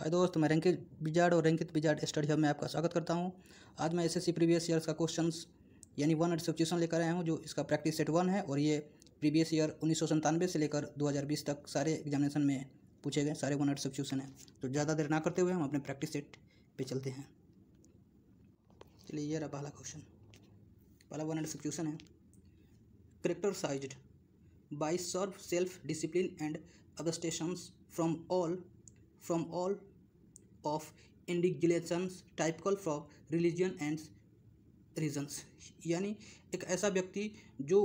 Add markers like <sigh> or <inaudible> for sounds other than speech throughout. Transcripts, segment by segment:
हाय दोस्त मैं रंकित बिजाड और रंकित बिजाड स्टडी हब में आपका स्वागत करता हूं आज मैं एसएससी प्रीवियस ईयर का क्वेश्चंस यानी वन एट सब्सिट्यूशन लेकर आया हूं जो इसका प्रैक्टिस सेट वन है और ये प्रीवियस ईयर उन्नीस से लेकर 2020 तक सारे एग्जामिनेशन में पूछे गए सारे वन एट सब्सिट्यूशन हैं तो ज़्यादा देर ना करते हुए हम अपने प्रैक्टिस सेट पर चलते हैं चलिए ये रहा पहला क्वेश्चन पहला वन एट सब्सिट्यूशन है size by serve self discipline and abstentions from all from all of indulgences typical from religion and reasons यानी एक ऐसा व्यक्ति जो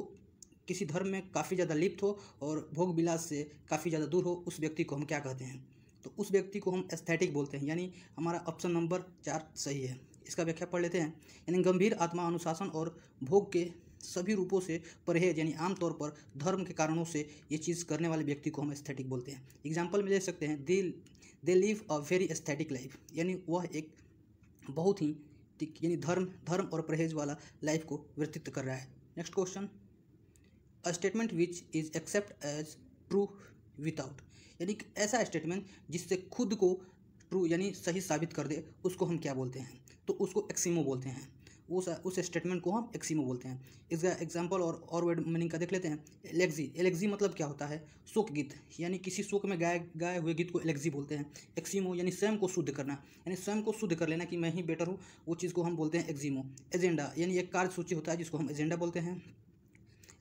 किसी धर्म में काफ़ी ज़्यादा लिप्त हो और भोग विलास से काफ़ी ज़्यादा दूर हो उस व्यक्ति को हम क्या कहते हैं तो उस व्यक्ति को हम एस्थेटिक बोलते हैं यानी हमारा ऑप्शन नंबर चार सही है इसका व्याख्या पढ़ लेते हैं यानी गंभीर आत्मा अनुशासन और भोग के सभी रूपों से परहेज यानी आमतौर पर धर्म के कारणों से ये चीज़ करने वाले व्यक्ति को हम एस्थेटिक बोलते हैं एग्जाम्पल में ले सकते हैं they they live a very aesthetic life यानी वह एक बहुत ही यानी धर्म धर्म और परहेज वाला लाइफ को व्यतीत कर रहा है next question a statement which is accept as true without यानी ऐसा स्टेटमेंट जिससे खुद को ट्रू यानी सही साबित कर दे उसको हम क्या बोलते हैं तो उसको एक्सीमो बोलते हैं उस उस स्टेटमेंट को हम एक्सीमो बोलते हैं इसका एग्जाम्पल और और वर्ड मीनिंग का देख लेते हैं एलेक्जी एलेक्जी मतलब क्या होता है शोक गीत यानी किसी शोक में गाए गाए हुए गीत को एलेक्जी बोलते हैं एक्सीमो यानी स्वयं को शुद्ध करना यानी स्वयं को शुद्ध कर लेना कि मैं ही बेटर हूँ वो चीज़ को हम बोलते हैं एक्जीमो एजेंडा यानी एक कार्यसूची होता है जिसको हम एजेंडा बोलते हैं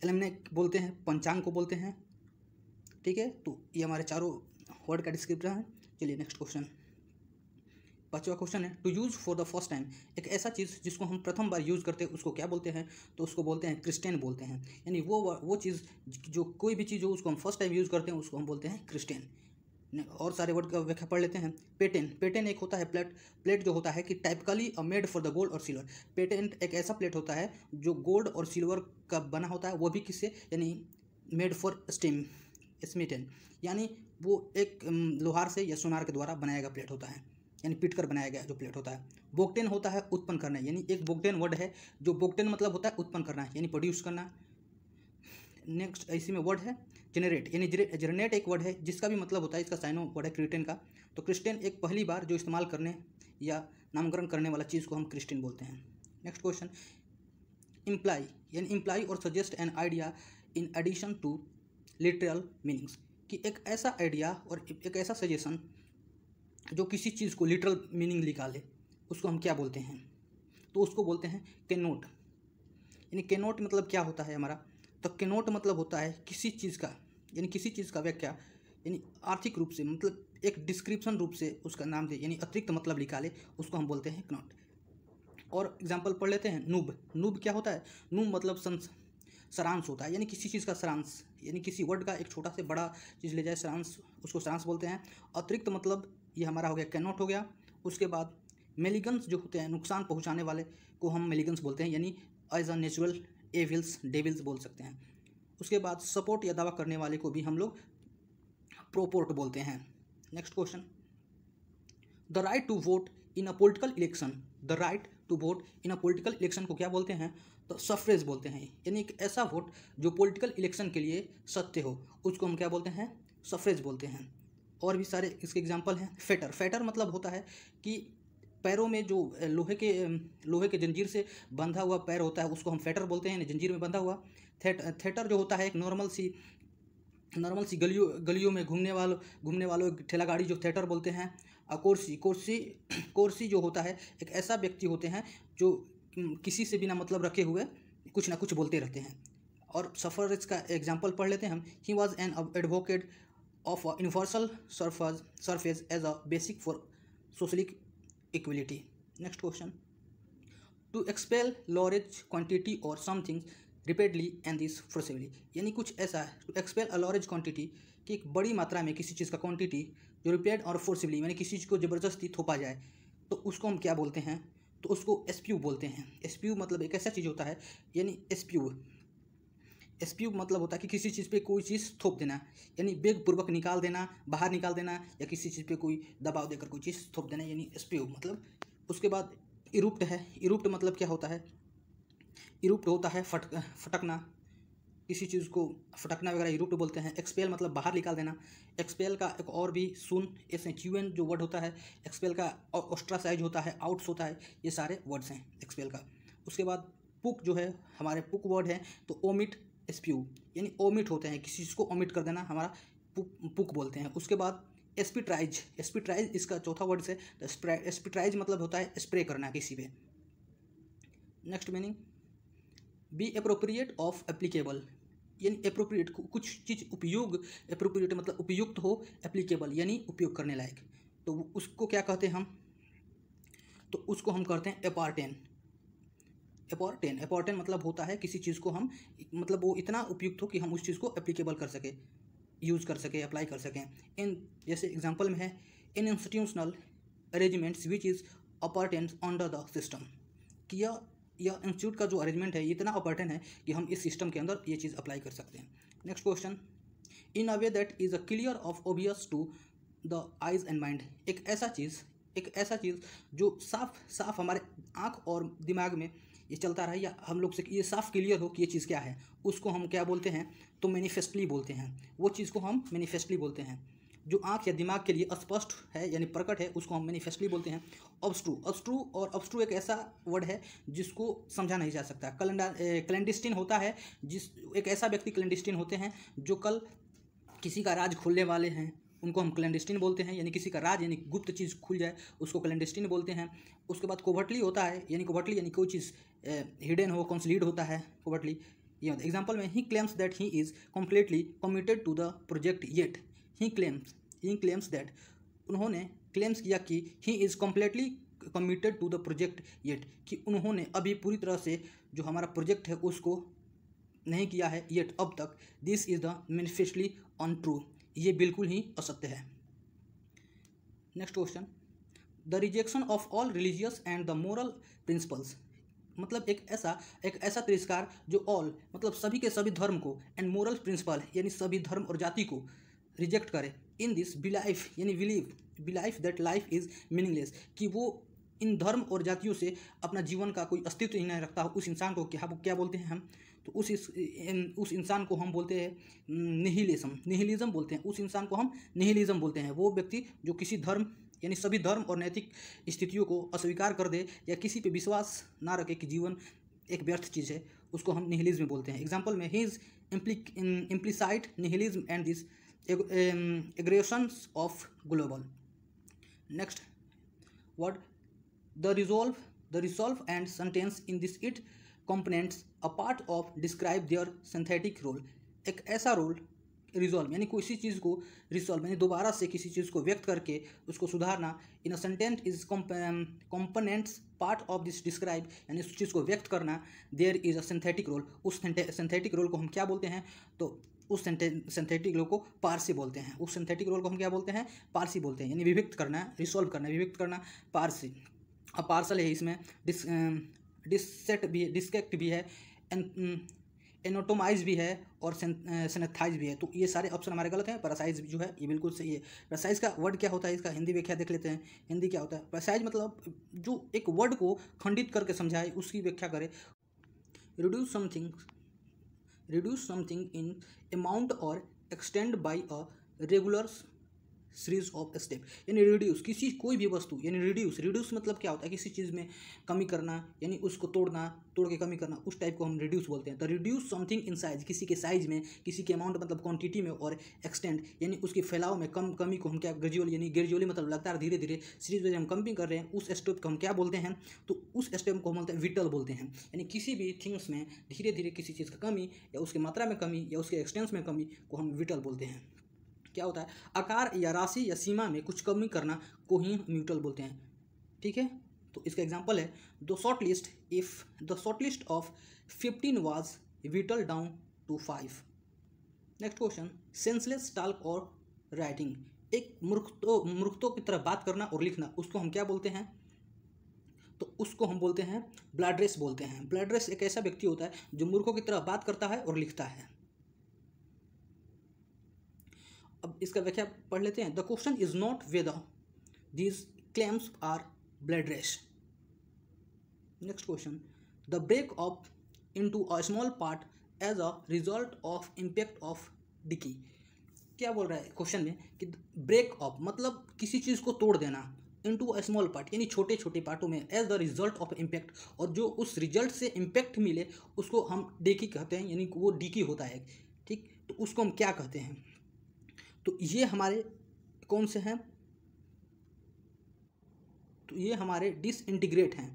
एलमने बोलते हैं पंचांग को बोलते हैं ठीक है तो ये हमारे चारों वर्ड का डिस्क्रिप्शन है चलिए नेक्स्ट क्वेश्चन पाँचवा क्वेश्चन है to use for the first time एक ऐसा चीज़ जिसको हम प्रथम बार यूज़ करते हैं उसको क्या बोलते हैं तो उसको बोलते हैं क्रिस्टेन बोलते हैं यानी वो वो चीज़ जो कोई भी चीज़ हो उसको हम फर्स्ट टाइम यूज़ करते हैं उसको हम बोलते हैं क्रिस्टेन और सारे वर्ड का व्याख्या पढ़ लेते हैं पेटेंट पेटेंट एक होता है प्लेट प्लेट जो होता है कि typically made for the gold और सिल्वर पेटेंट एक ऐसा प्लेट होता है जो गोल्ड और सिल्वर का बना होता है वो भी किससे यानी मेड फॉर स्टीम स्मिटेन यानी वो एक लोहार से या सोनार के द्वारा बनाया गया प्लेट होता है यानी पीट कर बनाया गया जो प्लेट होता है बोक्टेन होता है उत्पन्न करना यानी एक बोकटेन वर्ड है जो बोकटेन मतलब होता है उत्पन्न करना यानी प्रोड्यूस करना नेक्स्ट इसी में वर्ड है जेनरेट यानी जेनरेट एक वर्ड है जिसका भी मतलब होता है इसका साइनो वर्ड है क्रिटेन का तो क्रिस्टेन एक पहली बार जो इस्तेमाल करने या नामकरण करने वाला चीज़ को हम क्रिस्टियन बोलते हैं नेक्स्ट क्वेश्चन इम्प्लाई यानी इम्प्लाई और suggest an idea in addition to literal meanings कि एक ऐसा आइडिया और एक ऐसा सजेशन जो किसी चीज़ को लिटरल मीनिंग निकाले उसको हम क्या बोलते हैं तो उसको बोलते हैं केनोट यानी केनोट मतलब क्या होता है हमारा तो केनोट मतलब होता है किसी चीज़ का यानी किसी चीज़ का व्याख्या यानी आर्थिक रूप से मतलब एक डिस्क्रिप्शन रूप से उसका नाम दे यानी अतिरिक्त मतलब निकाले उसको हम बोलते हैं कनोट और एग्जाम्पल पढ़ लेते हैं नूब नूब क्या होता है नूब मतलब संस सरांश होता है यानी किसी चीज़ का सरांश यानी किसी वर्ड का एक छोटा से बड़ा चीज़ ले जाए सरांश उसको सारांश बोलते हैं अतिरिक्त मतलब ये हमारा हो गया कैनोट हो गया उसके बाद मेलिगन्स जो होते हैं नुकसान पहुंचाने वाले को हम मेलिगन्स बोलते हैं यानी as a natural evils devils बोल सकते हैं उसके बाद सपोर्ट या दावा करने वाले को भी हम लोग प्रोपोर्ट बोलते हैं next question the right to vote in a political election the right to vote in a political election को क्या बोलते हैं तो सफ्रेज बोलते हैं यानी एक ऐसा वोट जो पोलिटिकल इलेक्शन के लिए सत्य हो उसको हम क्या बोलते हैं सफ्रेज बोलते हैं और भी सारे इसके एग्जाम्पल हैं फेटर फेटर मतलब होता है कि पैरों में जो लोहे के लोहे के जंजीर से बंधा हुआ पैर होता है उसको हम फेटर बोलते हैं जंजीर में बंधा हुआ थेटर थेटर जो होता है एक नॉर्मल सी नॉर्मल सी गलियों गलियों में घूमने वालों घूमने वालों एक ठेला गाड़ी जो थिएटर बोलते हैं और कोर्सी कोर्सी <clears throat> कोर्सी जो होता है एक ऐसा व्यक्ति होते हैं जो किसी से बिना मतलब रखे हुए कुछ ना कुछ बोलते रहते हैं और सफर इसका एग्जाम्पल पढ़ लेते हैं हम he was an advocate of a universal surface surface as a basic for social equality next question to expel large quantity or something repeatedly and this forcibly यानी कुछ ऐसा है to expel a large quantity कि एक बड़ी मात्रा में किसी चीज़ का क्वांटिटी जो रिपीट और फोर्सेबली यानी किसी चीज़ को ज़बरदस्ती थोपा जाए तो उसको हम क्या बोलते हैं तो उसको एस बोलते हैं एस मतलब एक ऐसा चीज़ होता है यानी एस स्प्यू मतलब होता है कि किसी चीज़ पे कोई चीज़ थोप देना यानी बेग पूर्वक निकाल देना बाहर निकाल देना या किसी चीज़ पे कोई दबाव देकर कोई चीज़ थोप देना यानी स्प्यू मतलब उसके बाद इरुप्ट है इरुप्ट मतलब क्या होता है इरुप्ट होता है फट फटकना किसी चीज़ को फटकना वगैरह इरुप्ट बोलते हैं एक्सपेल मतलब बाहर निकाल देना एक्सपेल का एक और भी shun S H U N जो वर्ड होता है एक्सपेल का ऑस्ट्रासाइज होता है आउट्स होता है ये सारे वर्ड्स हैं एक्सपेल का उसके बाद पुक जो है हमारे पुक वर्ड है तो ओमिट एसपीयू यानी ओमिट होते हैं किसी चीज़ को ओमिट कर देना हमारा पुक बोलते हैं उसके बाद एस्पिट्राइज एस्पिट्राइज इसका चौथा वर्ड से एस्पिट्राइज मतलब होता है स्प्रे करना किसी पे next meaning be appropriate of applicable यानी अप्रोप्रिएट कुछ चीज़ उपयोग अप्रोप्रिएट मतलब उपयुक्त हो एप्लीकेबल यानी उपयोग करने लायक तो उसको क्या कहते हैं हम तो उसको हम कहते हैं एपार्टेन अपॉर्टेन अपॉर्टेन मतलब होता है किसी चीज़ को हम मतलब वो इतना उपयुक्त हो कि हम उस चीज़ को एप्लीकेबल कर सकें यूज़ कर सकें अप्लाई कर सकें इन जैसे एग्जाम्पल में है in institutional arrangements which is appertains under the system कि यह यह इंस्टीट्यूट का जो अरेंजमेंट है ये इतना अपॉर्टेंट है कि हम इस सिस्टम के अंदर ये चीज़ अप्लाई कर सकते हैं next question in a way that is a clear of obvious to the eyes and mind एक ऐसा चीज़ एक ऐसा चीज़ जो साफ साफ हमारे आँख और दिमाग में ये चलता रहा या हम लोग से ये साफ क्लियर हो कि ये चीज़ क्या है उसको हम क्या बोलते हैं तो मैनिफेस्टली बोलते हैं वो चीज़ को हम मैनिफेस्टली बोलते हैं जो आँख या दिमाग के लिए स्पष्ट है यानी प्रकट है उसको हम मैनिफेस्टली बोलते हैं अबस्ट्रू ऑब्स्ट्रू और अब्सट्रू एक ऐसा वर्ड है जिसको समझा नहीं जा सकता कलंडा क्लैंडिस्टिन होता है जिस एक ऐसा व्यक्ति क्लैंडिस्टिन होते हैं जो कल किसी का राज खोलने वाले हैं उनको हम क्लैंडिस्टिन बोलते हैं यानी किसी का राज यानी गुप्त चीज़ खुल जाए उसको क्लैंडिस्टिन बोलते हैं उसके बाद कोवर्टली होता है यानी कोवर्टली यानी कोई चीज़ हिडन हो कंसलीड होता है कोवर्टली ये एग्जाम्पल में he claims that he is completely committed to the project yet he claims he claims that उन्होंने क्लेम्स किया कि he is completely committed to the project yet कि उन्होंने अभी पूरी तरह से जो हमारा प्रोजेक्ट है उसको नहीं किया है येट अब तक this is the manifestly untrue ये बिल्कुल ही असत्य है next question the rejection of all religious and the moral principles मतलब एक ऐसा एक ऐसा तिरस्कार जो ऑल मतलब सभी के सभी धर्म को एंड मोरल प्रिंसिपल यानी सभी धर्म और जाति को रिजेक्ट करे इन दिस बिलाइफ यानी believe belief that life is meaningless कि वो इन धर्म और जातियों से अपना जीवन का कोई अस्तित्व ही नहीं रखता हो उस इंसान को क्या क्या बोलते हैं हम तो उस इन, उस इंसान को हम बोलते हैं निहिलिज्म निहिलिज्म बोलते हैं उस इंसान को हम निहिलिज्म बोलते हैं वो व्यक्ति जो किसी धर्म यानी सभी धर्म और नैतिक स्थितियों को अस्वीकार कर दे या किसी पे विश्वास ना रखे कि जीवन एक व्यर्थ चीज़ है उसको हम निहिलिज्म बोलते हैं एग्जाम्पल में ही is implicit nihilism and this aggressions of global next word the resolve the resolve and sentence in this it components a part of describe their synthetic role एक ऐसा रोल रिजॉल्व यानी किसी चीज़ को resolve यानी दोबारा से किसी चीज़ को व्यक्त करके उसको सुधारना in a sentence is components part of this describe यानी उस चीज़ को व्यक्त करना there is a synthetic role उस सिंथेटिक रोल को हम क्या बोलते हैं तो उस सिंथेटिक रोल को पारसी बोलते हैं उस सिंथेटिक रोल को हम क्या बोलते हैं पारसी बोलते हैं यानी विभिक्त करना रिसॉल्व करना विभिक्त करना पारसी अब पार्सल है इसमें डिस um, डिससेट भी डिस्केक्ट भी है एनोटोमाइज भी है और सेनेथाइज भी है तो ये सारे ऑप्शन हमारे गलत हैं पैरासाइज जो है ये बिल्कुल सही है पैरासाइज का वर्ड क्या होता है इसका हिंदी व्याख्या देख लेते हैं हिंदी क्या होता है पैरासाइज मतलब जो एक वर्ड को खंडित करके समझाए उसकी व्याख्या करे reduce something reduce something in amount और extend by a regular series of step यानी रिड्यूस किसी कोई भी वस्तु यानी रिड्यूस रिड्यूस मतलब क्या होता है किसी चीज़ में कमी करना यानी उसको तोड़ना तोड़ के कमी करना उस टाइप को हम रिड्यूस बोलते हैं तो रिड्यूस समथिंग इन साइज किसी के साइज में किसी के अमाउंट मतलब क्वांटिटी में और एक्सटेंड यानी उसके फैलाव में कम कमी को हम क्या ग्रेजुअल यानी ग्रेजुअली मतलब लगातार धीरे धीरे सीरीज में हम कमी कर रहे हैं उस स्टेप को हम क्या बोलते हैं तो उस स्टेप को हम बोलते हैं विटल बोलते हैं यानी किसी भी थिंग्स में धीरे धीरे किसी चीज़ का कमी या उसकी मात्रा में कमी या उसके एक्सटेंस में कमी को हम विटल बोलते हैं क्या होता है आकार या राशि या सीमा में कुछ कमी करना को ही म्यूटल बोलते हैं ठीक है तो इसका एग्जाम्पल है the short list if the short list of fifteen was whittled down to five next question senseless talk और राइटिंग एक मूर्खतो मूर्खतों की तरह बात करना और लिखना उसको हम क्या बोलते हैं तो उसको हम बोलते हैं ब्लड बोलते हैं ब्लड एक ऐसा व्यक्ति होता है जो मूर्खों की तरह बात करता है और लिखता है अब इसका व्याख्या पढ़ लेते हैं the question is not whether these claims are balderdash next question the break of to a small part as a result of impact of डिकी क्या बोल रहा है क्वेश्चन में कि ब्रेक ऑफ मतलब किसी चीज़ को तोड़ देना टू अ स्मॉल पार्ट यानी छोटे छोटे पार्टों में as the result of impact और जो उस रिजल्ट से इम्पैक्ट मिले उसको हम डिकी कहते हैं यानी वो डिकी होता है ठीक तो उसको हम क्या कहते हैं तो ये हमारे कौन से हैं तो ये हमारे डिसइंटीग्रेट हैं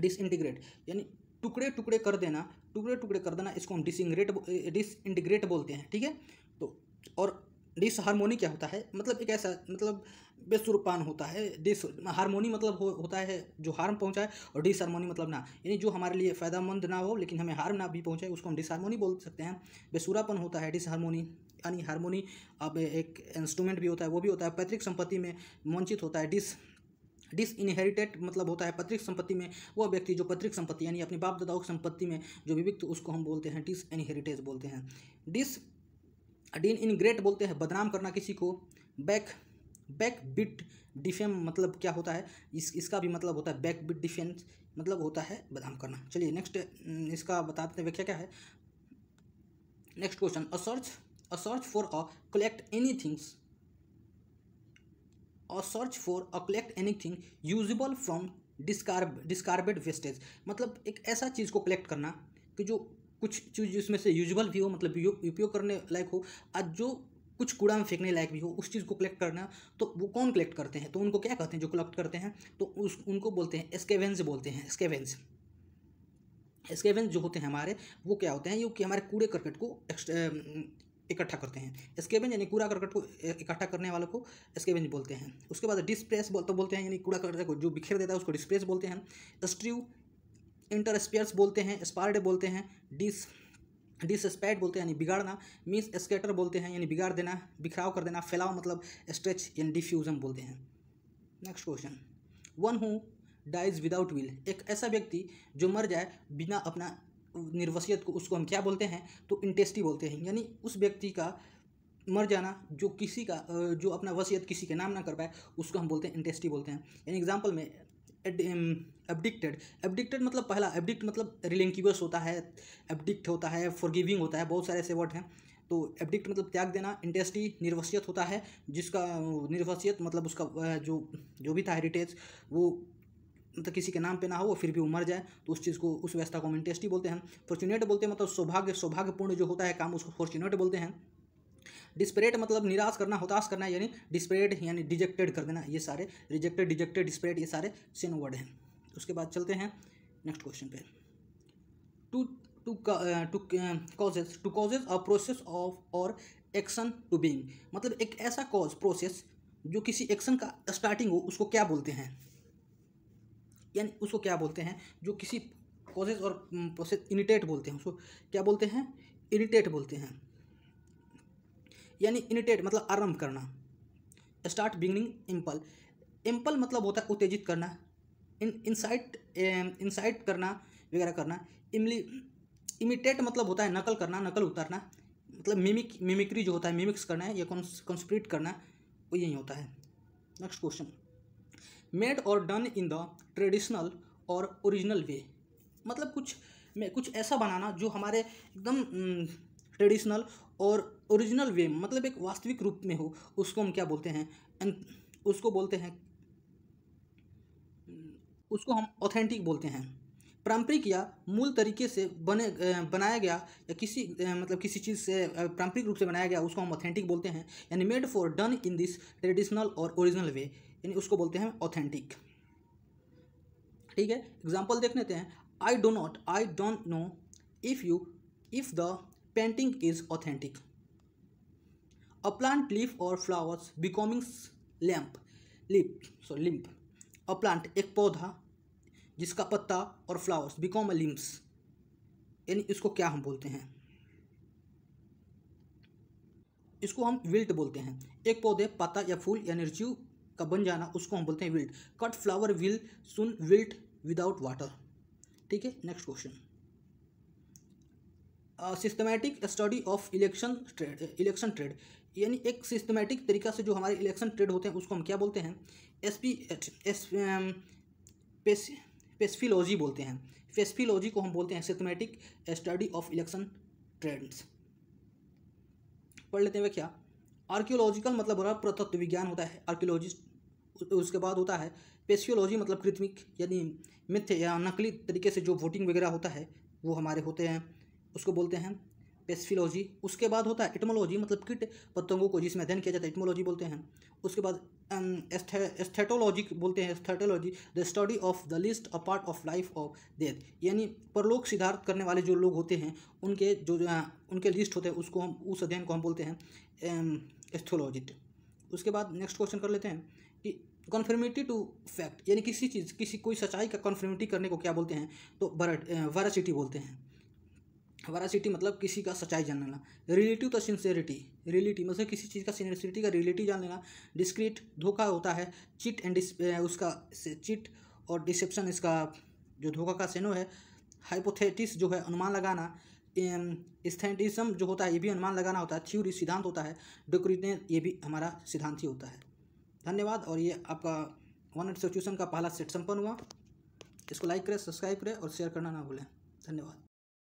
डिसइंटीग्रेट यानी टुकड़े टुकड़े कर देना टुकड़े टुकड़े कर देना इसको हम डिसइंग्रेट डिसइंटीग्रेट बोलते हैं ठीक है तो और डिस हारमोनी क्या होता है मतलब एक ऐसा मतलब बेसुरपान होता है डिस हारमोनी मतलब हो, होता है जो हार्म पहुंचाए और डिसहारमोनी मतलब ना यानी जो हमारे लिए फ़ायदामंद ना हो लेकिन हमें हार्म ना भी पहुंचाए उसको हम डिसहारमोनी बोल सकते हैं बेसुरापन होता है डिसहारमोनी यानी हारमोनी अब एक इंस्ट्रूमेंट भी होता है वो भी होता है पैतृक संपत्ति में वंचित होता है डिस डिसइनहेरिटेड मतलब होता है पैतृक संपत्ति में वह व्यक्ति जो पैतृक संपत्ति यानी अपने बाप दादाओं की संपत्ति में जो विविक्त उसको हम बोलते हैं डिस इनहेरिटेज बोलते हैं डिस डिन इन ग्रेट बोलते हैं बदनाम करना किसी को बैक बैक बिट डिफेम मतलब क्या होता है इस इसका भी मतलब होता है बैक बिट डिफेंस मतलब होता है बदनाम करना चलिए नेक्स्ट हम्म, इसका बताते हैं व्याख्या क्या है next question a search a search for a collect any things a search for a collect any thing usable from discard discarded wastage मतलब एक ऐसा चीज़ को कलेक्ट करना कि जो कुछ चीज़ उसमें से यूजबल भी हो मतलब उपयोग करने लायक हो आज जो कुछ कूड़ा में फेंकने लायक भी हो उस चीज़ को कलेक्ट करना तो वो कौन कलेक्ट करते हैं तो उनको क्या कहते हैं जो कलेक्ट करते हैं तो उस उनको बोलते हैं स्केवेंस बोलते हैं स्केवेंस स्केवेंस जो होते हैं हमारे वो क्या होते हैं ये कि हमारे कूड़े करकट को इकट्ठा करते हैं स्केवेंज यानी कूड़ा करकट को इकट्ठा करने वालों को स्केवेंज बोलते हैं उसके बाद डिस्प्रेस बोल तो बोलते हैं यानी कूड़ा करकट को जो बिखेर देता है उसको डिस्प्रेस बोलते हैं स्ट्रीव इंटरस्पियर्स बोलते हैं स्पार्डे बोलते हैं डिस डिसस्पैड बोलते हैं यानी बिगाड़ना मीन्स स्केटर बोलते हैं यानी बिगाड़ देना बिखराव कर देना फैलाव मतलब स्ट्रेच यानी डिफ्यूजन बोलते हैं next question one who dies without will एक ऐसा व्यक्ति जो मर जाए बिना अपना निर्वसियत को उसको हम क्या बोलते हैं तो इंटेस्टी बोलते हैं यानी उस व्यक्ति का मर जाना जो किसी का जो अपना वसीयत किसी के नाम ना कर पाए उसको हम बोलते हैं इंटेस्टी बोलते हैं यानी एग्जाम्पल में एबडिक्टेड एबडिक्टेड मतलब पहला एबडिक्ट मतलब रिलेंक्यूस होता है एबडिक्ट होता है फॉरगिविंग होता है बहुत सारे ऐसे वर्ड हैं तो एबडिक्ट मतलब त्याग देना इंडस्ट्री निर्वसियत होता है जिसका निर्वसियत मतलब उसका जो जो भी था हेरिटेज वो मतलब किसी के नाम पे ना हो वो फिर भी वो मर जाए तो उस चीज़ को उस व्यवस्था को हम इंटेस्टी बोलते हैं फॉर्चुनेट बोलते हैं मतलब सौभाग्य सौभाग्यपूर्ण जो होता है काम उसको फॉर्चुनेट बोलते हैं डिस्परेट मतलब निराश करना हताश करना यानी डिस्परेट यानी डिजेक्टेड कर देना ये सारे रिजेक्टेड डिजेक्टेड डिस्परेट ये सारे सेम वर्ड हैं उसके बाद चलते हैं नेक्स्ट क्वेश्चन पे to to to causes to causes a process of और एक्शन टू बींग मतलब एक ऐसा कॉज प्रोसेस जो किसी एक्शन का स्टार्टिंग हो उसको क्या बोलते हैं यानी उसको क्या बोलते हैं जो किसी कॉजेज और प्रोसेस mm, इनिटेट बोलते हैं उसको क्या बोलते हैं इनिटेट बोलते हैं यानी इनिटेट मतलब आरंभ करना स्टार्ट बिगनिंग इम्पल इम्पल मतलब होता है उत्तेजित करना इन इंसाइट इंसाइट करना वगैरह करना इमली इमिटेट मतलब होता है नकल करना नकल उतारना मतलब मिमिक मिमिक्री जो होता है मिमिक्स करना है या कंस्प्रिट करना वो यही होता है नेक्स्ट क्वेश्चन मेड और डन इन द ट्रेडिशनल और ओरिजिनल वे मतलब कुछ कुछ ऐसा बनाना जो हमारे एकदम ट्रेडिशनल और ओरिजिनल वे मतलब एक वास्तविक रूप में हो उसको हम क्या बोलते हैं अं, उसको बोलते हैं उसको हम ऑथेंटिक बोलते हैं पारंपरिक या मूल तरीके से बने बनाया गया या किसी मतलब किसी चीज़ से पारंपरिक रूप से बनाया गया उसको हम ऑथेंटिक बोलते हैं यानी made for done in this traditional और ओरिजिनल वे यानी उसको बोलते हैं ऑथेंटिक ठीक है एग्जाम्पल देख लेते हैं I do not I don't know if you if the painting is authentic A plant leaf or flowers becoming lamp, leaf, so limp. A plant एक पौधा जिसका पत्ता और फ्लावर्स बिकॉम अ लिम्स यानी इसको क्या हम बोलते हैं इसको हम विल्ट बोलते हैं एक पौधे पत्ता या फूल या निर्जीव का बन जाना उसको हम बोलते हैं wilt cut flower will soon wilt without water ठीक है next question systematic study of election trade election trade यानी एक सिस्टमेटिक तरीका से जो हमारे इलेक्शन ट्रेड होते हैं उसको हम क्या बोलते हैं एस पी एस पेस्फिलोजी बोलते हैं फेस्फिलोजी को हम बोलते हैं systematic study of election trends पढ़ लेते हैं क्या आर्कियोलॉजिकल मतलब बड़ा रहा प्रतत्व विज्ञान होता है आर्कियोलॉजी उसके बाद होता है पेसियोलॉजी मतलब कृत्रिक यानी मिथ्य या नकली तरीके से जो वोटिंग वगैरह होता है वो हमारे होते हैं उसको बोलते हैं पेस्फिलोजी उसके बाद होता है एटमोलॉजी मतलब किट पतंगों को जिसमें अध्ययन किया जाता है एटमोलॉजी बोलते हैं उसके बाद एस्थेटोलॉजी बोलते हैं eschatology the study of the last a part of life of death यानी परलोक सिद्धार्थ करने वाले जो लोग होते हैं उनके जो, जो उनके लिस्ट होते हैं उसको हम उस अध्ययन को हम बोलते हैं एस्थोलॉजिट उसके बाद नेक्स्ट क्वेश्चन कर लेते हैं कि कन्फर्मिटी टू फैक्ट यानी किसी चीज़ किसी कोई सच्चाई का कन्फर्मिटी करने को क्या बोलते हैं तो वरासिटी बोलते हैं वरासिटी मतलब किसी का सच्चाई जान लेना रिलेटिव तो सिंसेरिटी रियलिटी मतलब किसी चीज़ का सिंसेरिटी का रियलिटी जान लेना डिस्क्रीट धोखा होता है चिट एंड उसका चिट और डिसेप्शन इसका जो धोखा का सेनो है हाइपोथेटिस जो है अनुमान लगाना स्थेटिज्म जो होता है ये भी अनुमान लगाना होता है थ्यूरी सिद्धांत होता है डोक्रिटे ये भी हमारा सिद्धांत ही होता है धन्यवाद और ये आपका वन एट सचुएशन का पहला सेट संपन्न हुआ इसको लाइक करें सब्सक्राइब करें और शेयर करना ना भूलें धन्यवाद